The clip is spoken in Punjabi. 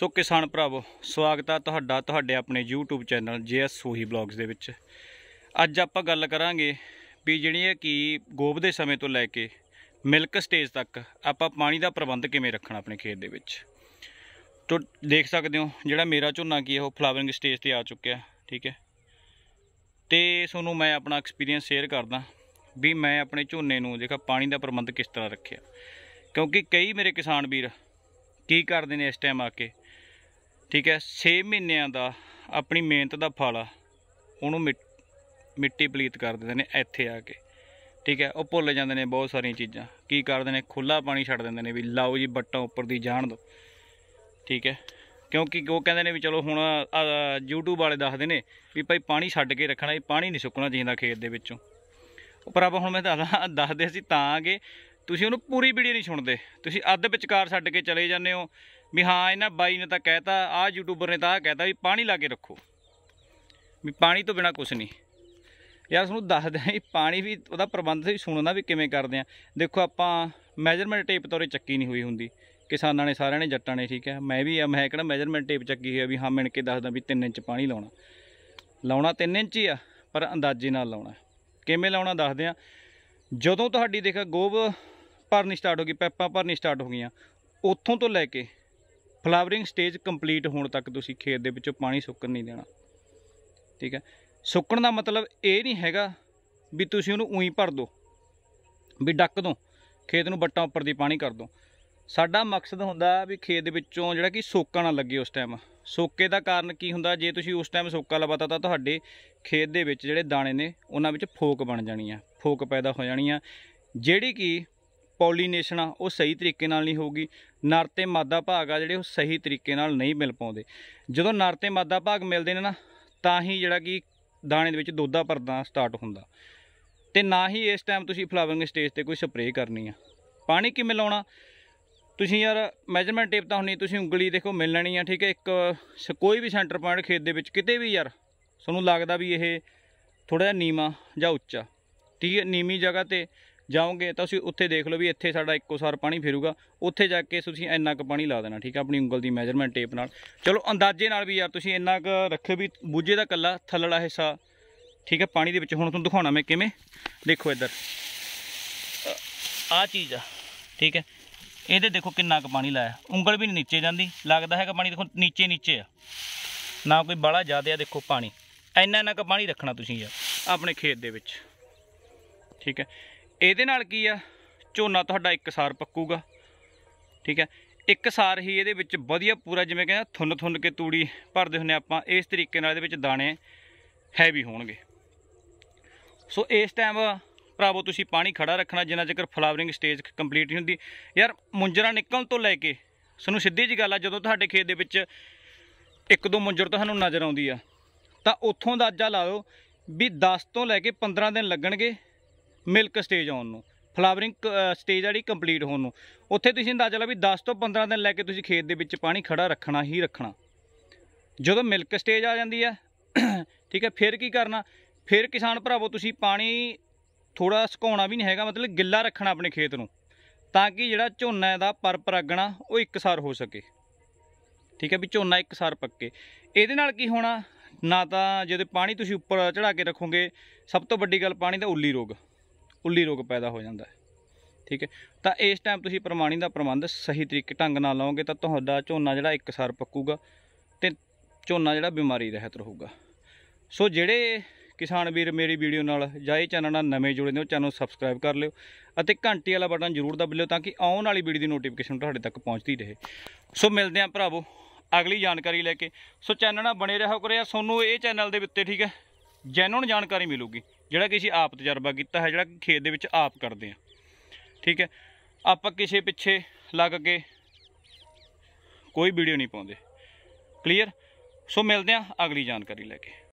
ਸੋ ਕਿਸਾਨ ਭਰਾਵੋ ਸਵਾਗਤ ਆ ਤੁਹਾਡਾ ਤੁਹਾਡੇ ਆਪਣੇ YouTube channel JS Sohi blogs ਦੇ ਵਿੱਚ ਅੱਜ ਆਪਾਂ ਗੱਲ ਕਰਾਂਗੇ ਵੀ ਜਿਹੜੀ ਹੈ ਕਿ ਗੋਬ ਦੇ ਸਮੇਂ ਤੋਂ ਲੈ ਕੇ ਮਿਲਕ ਸਟੇਜ ਤੱਕ ਆਪਾਂ ਪਾਣੀ ਦਾ ਪ੍ਰਬੰਧ ਕਿਵੇਂ ਰੱਖਣਾ ਆਪਣੇ ਖੇਤ ਦੇ ਵਿੱਚ ਤੋ ਦੇਖ ਸਕਦੇ ਹੋ ਜਿਹੜਾ ਮੇਰਾ ਝੋਨਾ ਕੀ ਹੈ ਉਹ ਫਲਾਵਰਿੰਗ ਸਟੇਜ ਤੇ ਆ ਚੁੱਕਿਆ ਠੀਕ ਹੈ ਤੇ ਤੁਹਾਨੂੰ ਮੈਂ ਆਪਣਾ ਐਕਸਪੀਰੀਅੰਸ ਸ਼ੇਅਰ ਕਰਦਾ ਵੀ ਮੈਂ ਆਪਣੇ ਝੋਨੇ ਨੂੰ ਦੇਖਾ ਪਾਣੀ ਦਾ ਪ੍ਰਬੰਧ ਕਿਸ ਤਰ੍ਹਾਂ ਰੱਖਿਆ ਕਿਉਂਕਿ ਕਈ ਮੇਰੇ ਕਿਸਾਨ ਵੀਰ ਕੀ ਕਰਦੇ ਨੇ ਇਸ ਟਾਈਮ ਆ ਕੇ ਠੀਕ ਹੈ 6 ਮਹੀਨਿਆਂ ਦਾ ਆਪਣੀ ਮਿਹਨਤ ਦਾ ਫਲ ਉਹਨੂੰ ਮਿੱਟੀ ਪਲੀਤ ਕਰ ਦਿੰਦੇ ਨੇ ਇੱਥੇ ਆ ਕੇ ਠੀਕ ਹੈ ਉਹ ਭੁੱਲ ਜਾਂਦੇ ਨੇ ਬਹੁਤ ਸਾਰੀਆਂ ਚੀਜ਼ਾਂ ਕੀ ਕਰਦੇ ਨੇ ਖੁੱਲਾ ਪਾਣੀ ਛੱਡ ਦਿੰਦੇ ਨੇ ਵੀ ਲਾਓ ਜੀ ਬੱਟਾ ਉੱਪਰ ਦੀ ਜਾਣ ਦੋ ਠੀਕ ਹੈ ਕਿਉਂਕਿ ਉਹ ਕਹਿੰਦੇ ਨੇ ਵੀ ਚਲੋ ਹੁਣ YouTube ਵਾਲੇ ਦੱਸਦੇ ਨੇ ਵੀ ਭਾਈ ਪਾਣੀ ਛੱਡ ਕੇ ਰੱਖਣਾ ਇਹ ਪਾਣੀ ਨਹੀਂ ਸੁੱਕਣਾ ਚਾਹੀਦਾ ਖੇਤ ਦੇ ਵਿੱਚੋਂ ਪਰ ਆਪਾਂ ਹੁਣ ਮੈਂ ਦੱਸਦਾ ਦੱਸਦੇ ਸੀ ਤਾਂ ਕਿ ਤੁਸੀਂ ਉਹਨੂੰ ਪੂਰੀ ਵੀਡੀਓ ਨਹੀਂ ਸੁਣਦੇ ਤੁਸੀਂ ਅੱਧ ਵਿਚਕਾਰ ਛੱਡ ਕੇ ਚਲੇ ਜਾਂਦੇ ਹੋ ਵੀ ਹਾਂ ਇਹਨਾਂ ਬਾਈ ਨੇ ਤਾਂ ਕਹਿਤਾ ਆਹ ਯੂਟਿਊਬਰ ਨੇ ਤਾਂ ਕਹਿਤਾ ਵੀ ਪਾਣੀ ਲਾ ਕੇ ਰੱਖੋ ਵੀ ਪਾਣੀ ਤੋਂ ਬਿਨਾ ਕੁਝ ਨਹੀਂ ਯਾਰ ਤੁਹਾਨੂੰ ਦੱਸਦੇ ਇਹ ਪਾਣੀ ਵੀ ਉਹਦਾ ਪ੍ਰਬੰਧ ਵੀ ਸੁਣਨਾ ਵੀ ਕਿਵੇਂ ਕਰਦੇ ਆ ਦੇਖੋ ਆਪਾਂ ਮੈਜ਼ਰਮੈਂਟ ਟੇਪ ਤੋਰੇ ਚੱਕੀ ਨਹੀਂ ਹੋਈ ਹੁੰਦੀ ਕਿਸਾਨਾਂ ਨੇ ਸਾਰਿਆਂ ਨੇ ਜੱਟਾਂ ਨੇ ਠੀਕ ਹੈ ਮੈਂ ਵੀ ਆ ਮੈਂ ਕਿਹੜਾ ਮੈਜ਼ਰਮੈਂਟ ਟੇਪ ਚੱਕੀ ਹੋਈ ਆ ਵੀ ਹਾਂ ਮਿਣ ਕੇ ਦੱਸਦਾ ਵੀ 3 ਇੰਚ ਪਾਣੀ ਲਾਉਣਾ ਲਾਉਣਾ 3 ਇੰਚ ਹੀ ਆ ਪਰ ਅੰਦਾਜ਼ੇ ਨਾਲ ਲਾਉਣਾ ਕਿਵੇਂ ਲਾਉਣਾ ਦੱਸਦੇ ਆ ਜਦੋਂ ਤੁਹਾਡੀ ਦੇਖਾ ਗੋਬ ਭਰਨੀ ਸਟਾਰਟ ਹੋ ਗਈ ਪੈਪਾਂ ਭਰਨੀ ਸਟਾਰਟ ਹੋ ਗਈਆਂ ਉੱਥੋਂ ਤੋਂ ਲੈ ਕੇ ਫਲਾਵਰਿੰਗ ਸਟੇਜ ਕੰਪਲੀਟ ਹੋਣ ਤੱਕ ਤੁਸੀਂ ਖੇਤ ਦੇ ਵਿੱਚੋਂ ਪਾਣੀ ਸੁੱਕਣ ਨਹੀਂ ਦੇਣਾ ਠੀਕ ਹੈ ਸੁੱਕਣ ਦਾ ਮਤਲਬ ਇਹ ਨਹੀਂ ਹੈਗਾ ਵੀ ਤੁਸੀਂ ਉਹਨੂੰ ਉਹੀ ਭਰ ਦਿਓ ਵੀ ਡੱਕ ਦਿਓ ਖੇਤ ਨੂੰ ਬੱਟਾਂ ਉੱਪਰ ਦੀ ਪਾਣੀ ਕਰ ਦਿਓ ਸਾਡਾ ਮਕਸਦ ਹੁੰਦਾ ਵੀ ਖੇਤ ਦੇ ਵਿੱਚੋਂ ਜਿਹੜਾ ਕਿ ਸੋਕਾ ਨਾ ਲੱਗੇ ਉਸ ਟਾਈਮ ਸੋਕੇ ਦਾ ਕਾਰਨ ਕੀ ਹੁੰਦਾ ਜੇ ਤੁਸੀਂ ਉਸ ਟਾਈਮ ਸੋਕਾ ਲਵਾਤਾ ਤਾਂ ਤੁਹਾਡੇ ਖੇਤ ਦੇ ਵਿੱਚ ਜਿਹੜੇ ਦਾਣੇ ਨੇ ਉਹਨਾਂ ਵਿੱਚ ਫੋਕ ਬਣ ਜਾਣੀ ਆ ਫੋਕ ਪੈਦਾ ਹੋ ਜਾਣੀ ਆ ਜਿਹੜੀ ਕਿ ਪੋਲੀਨੇਸ਼ਨ ਆ ਉਹ ਸਹੀ ਤਰੀਕੇ ਨਾਲ ਨਹੀਂ ਹੋਊਗੀ ਨਰ ਤੇ ਮਾਦਾ ਭਾਗ ਆ ਜਿਹੜੇ ਉਹ ਸਹੀ ਤਰੀਕੇ ਨਾਲ ਨਹੀਂ ਮਿਲ ਪਾਉਂਦੇ ਜਦੋਂ ਨਰ ਤੇ ਮਾਦਾ ਭਾਗ ਮਿਲਦੇ ਨੇ ਨਾ ਤਾਂ ਹੀ ਜਿਹੜਾ ਕਿ ਦਾਣੇ ਦੇ ਵਿੱਚ ਦੋਦਾ ਪਰਦਾ ਸਟਾਰਟ ਹੁੰਦਾ ਤੇ ਨਾ ਹੀ ਇਸ ਟਾਈਮ ਤੁਸੀਂ ਫਲਾਵਰਿੰਗ ਸਟੇਜ ਤੇ ਕੋਈ ਸਪਰੇਅ ਕਰਨੀ ਆ ਪਾਣੀ ਕਿਵੇਂ ਲਾਉਣਾ ਤੁਸੀਂ ਯਾਰ ਮੈਜਰਮੈਂਟ ਟੇਪ ਤਾਂ ਹੁੰਨੀ ਤੁਸੀਂ ਉਂਗਲੀ ਦੇਖੋ ਮਿਲ ਲੈਣੀ ਆ ਠੀਕ ਹੈ ਇੱਕ ਕੋਈ ਵੀ ਸੈਂਟਰ ਪੁਆਇੰਟ ਖੇਤ ਦੇ ਵਿੱਚ ਕਿਤੇ ਵੀ ਯਾਰ ਤੁਹਾਨੂੰ ਲੱਗਦਾ ਵੀ ਇਹ ਥੋੜਾ ਜਿਹਾ ਨੀਵਾ ਜਾਂ ਉੱਚਾ ਠੀਕ ਹੈ ਨੀਵੀਂ ਜਗ੍ਹਾ ਤੇ ਜਾਓਗੇ ਤਾਂ ਤੁਸੀਂ ਉੱਥੇ ਦੇਖ ਲਓ ਵੀ ਇੱਥੇ ਸਾਡਾ ਇੱਕੋ ਸਾਰ ਪਾਣੀ ਫਿਰੂਗਾ ਉੱਥੇ ਜਾ ਕੇ ਤੁਸੀਂ ਇੰਨਾ ਕੁ ਪਾਣੀ ਲਾ ਦੇਣਾ ਠੀਕ ਹੈ ਆਪਣੀ ਉਂਗਲ ਦੀ ਮੈਜ਼ਰਮੈਂਟ ਟੇਪ ਨਾਲ ਚਲੋ ਅੰਦਾਜ਼ੇ ਨਾਲ ਵੀ ਯਾਰ ਤੁਸੀਂ ਇੰਨਾ ਕੁ ਰੱਖਿਓ ਵੀ ਬੂਝੇ ਦਾ ਕੱਲਾ ਥੱਲੜਾ ਹਿੱਸਾ ਠੀਕ ਹੈ ਪਾਣੀ ਦੇ ਵਿੱਚ ਹੁਣ ਤੁਹਾਨੂੰ ਦਿਖਾਉਣਾ ਮੈਂ ਕਿਵੇਂ ਦੇਖੋ ਇੱਧਰ ਆ ਚੀਜ਼ ਆ ਠੀਕ ਹੈ ਇਹਦੇ ਦੇਖੋ ਕਿੰਨਾ ਕੁ ਪਾਣੀ ਲਾਇਆ ਉਂਗਲ ਵੀ ਨੀਚੇ ਜਾਂਦੀ ਲੱਗਦਾ ਹੈਗਾ ਪਾਣੀ ਦੇਖੋ ਨੀਚੇ ਨੀਚੇ ਆ ਨਾ ਕੋਈ ਬੜਾ ਜ਼ਿਆਦਾ ਆ ਦੇਖੋ ਪਾਣੀ ਇੰਨਾ ਇੰਨਾ ਕੁ ਪਾਣੀ ਰੱਖਣਾ ਤੁਸੀਂ ਯਾਰ ਆਪਣੇ ਖੇਤ ਦੇ ਵਿੱਚ ਠੀਕ ਹੈ ਇਹਦੇ ਨਾਲ ਕੀ ਆ ਝੋਨਾ ਤੁਹਾਡਾ ਇੱਕ ਸਾਰ ਪੱਕੂਗਾ ਠੀਕ ਹੈ ਇੱਕ ਸਾਰ ਹੀ ਇਹਦੇ ਵਿੱਚ ਵਧੀਆ ਪੂਰਾ ਜਿਵੇਂ ਕਹਿੰਦਾ ਥੁੰਨ ਥੁੰਨ ਕੇ ਤੂੜੀ ਭਰਦੇ ਹੁੰਨੇ ਆਪਾਂ ਇਸ ਤਰੀਕੇ ਨਾਲ ਇਹਦੇ ਵਿੱਚ ਦਾਣੇ ਹੈਵੀ ਹੋਣਗੇ ਸੋ ਇਸ ਟਾਈਮ ਭਰਾਵੋ ਤੁਸੀਂ ਪਾਣੀ ਖੜਾ ਰੱਖਣਾ ਜਿੰਨਾ ਚਿਰ ਫਲਾਵਰਿੰਗ ਸਟੇਜ ਕੰਪਲੀਟ ਨਹੀਂ ਹੁੰਦੀ ਯਾਰ ਮੁੰਜਰਾ ਨਿਕਲਣ ਤੋਂ ਲੈ ਕੇ ਸਾਨੂੰ ਸਿੱਧੀ ਜੀ ਗੱਲ ਆ ਜਦੋਂ ਤੁਹਾਡੇ ਖੇਤ ਦੇ ਵਿੱਚ ਇੱਕ ਦੋ ਮੁੰਜਰ ਤੁਹਾਨੂੰ ਨਜ਼ਰ ਆਉਂਦੀ ਆ ਤਾਂ ਉੱਥੋਂ ਦਾ ਅੱਜਾ ਲਾਓ ਵੀ 10 ਤੋਂ ਲੈ ਕੇ 15 ਦਿਨ ਲੱਗਣਗੇ ਮਿਲਕ ਸਟੇਜ ਆਉਣ ਨੂੰ ਫਲਾਵਰਿੰਗ ਸਟੇਜ ਜਿਹੜੀ ਕੰਪਲੀਟ ਹੋਣ ਨੂੰ ਉੱਥੇ ਤੁਸੀਂ ਅੰਦਾਜ਼ਾ ਲਾ ਵੀ 10 ਤੋਂ 15 ਦਿਨ ਲੈ ਕੇ ਤੁਸੀਂ ਖੇਤ ਦੇ ਵਿੱਚ ਪਾਣੀ ਖੜਾ ਰੱਖਣਾ ਹੀ ਰੱਖਣਾ ਜਦੋਂ ਮਿਲਕ ਸਟੇਜ ਆ ਜਾਂਦੀ ਹੈ ਠੀਕ ਹੈ ਫਿਰ ਕੀ ਕਰਨਾ ਫਿਰ ਕਿਸਾਨ ਭਰਾਵੋ ਤੁਸੀਂ ਪਾਣੀ ਥੋੜਾ ਸੁਕਾਉਣਾ ਵੀ ਨਹੀਂ ਹੈਗਾ ਮਤਲਬ ਗਿੱਲਾ ਰੱਖਣਾ ਆਪਣੇ ਖੇਤ ਨੂੰ ਤਾਂ ਕਿ ਜਿਹੜਾ ਝੋਨਾ ਦਾ ਪਰਪਰਾਗਣਾ ਉਹ ਇੱਕਸਾਰ ਹੋ ਸਕੇ ਠੀਕ ਹੈ ਵੀ ਝੋਨਾ ਇੱਕਸਾਰ ਪੱਕੇ ਇਹਦੇ ਨਾਲ ਕੀ ਹੋਣਾ ਨਾ ਤਾਂ ਜਦੋਂ ਪਾਣੀ ਤੁਸੀਂ ਉੱਪਰ ਚੜਾ ਕੇ ਰੱਖੋਗੇ ਸਭ ਤੋਂ ਵੱਡੀ ਗੱਲ ਪਾਣੀ ਦਾ ਉੱਲੀ ਰੋਗ ਉੱਲੀ ਰੋਗ ਪੈਦਾ ਹੋ ਜਾਂਦਾ ਹੈ ਠੀਕ ਹੈ ਤਾਂ ਇਸ ਟਾਈਮ ਤੁਸੀਂ ਪ੍ਰਮਾਣੀ ਦਾ ਪ੍ਰਬੰਧ ਸਹੀ ਤਰੀਕੇ ਢੰਗ ਨਾਲ ਲਾਓਗੇ ਤਾਂ ਤੁਹਾਡਾ ਝੋਨਾ ਜਿਹੜਾ ਇੱਕ ਸਾਰ ਪੱਕੂਗਾ ਤੇ ਝੋਨਾ ਜਿਹੜਾ ਬਿਮਾਰੀ ਰਹਿਤ ਰਹੂਗਾ ਸੋ ਜਿਹੜੇ ਕਿਸਾਨ ਵੀਰ ਮੇਰੀ ਵੀਡੀਓ ਨਾਲ ਜਾਂ ਚੈਨਲ ਨਾਲ ਨਵੇਂ ਜੁੜੇ ਨੇ ਉਹ ਚੈਨਲ ਸਬਸਕ੍ਰਾਈਬ ਕਰ ਲਿਓ ਅਤੇ ਘੰਟੀ ਵਾਲਾ ਬਟਨ ਜ਼ਰੂਰ ਦਬ ਲਿਓ ਤਾਂ ਕਿ ਆਉਣ ਵਾਲੀ ਵੀਡੀਓ ਦੀ ਨੋਟੀਫਿਕੇਸ਼ਨ ਤੁਹਾਡੇ ਤੱਕ ਪਹੁੰਚਦੀ ਰਹੇ ਸੋ ਮਿਲਦੇ ਆਂ ਭਰਾਵੋ ਅਗਲੀ ਜਾਣਕਾਰੀ ਲੈ ਕੇ ਸੋ ਚੈਨਲ ਨਾਲ ਬਣੇ ਰਹੋ ਕਰਿਆ ਤੁਹਾਨੂੰ ਇਹ ਚੈਨਲ ਦੇ ਉੱਤੇ ਠੀਕ ਹੈ ਜੈਨੂਨ ਜਾਣਕਾਰੀ ਮਿਲੂਗੀ ਜਿਹੜਾ ਕਿਸੇ ਆਪ ਤਜਰਬਾ ਕੀਤਾ ਹੈ ਜਿਹੜਾ ਖੇਤ ਦੇ ਵਿੱਚ ਆਪ ਕਰਦੇ ਆ ਠੀਕ ਹੈ ਆਪਾਂ ਕਿਸੇ ਪਿੱਛੇ ਲੱਗ ਕੇ ਕੋਈ ਵੀਡੀਓ ਨਹੀਂ ਪਾਉਂਦੇ ਕਲੀਅਰ ਸੋ ਮਿਲਦੇ ਆ ਅਗਲੀ ਜਾਣਕਾਰੀ ਲੈ ਕੇ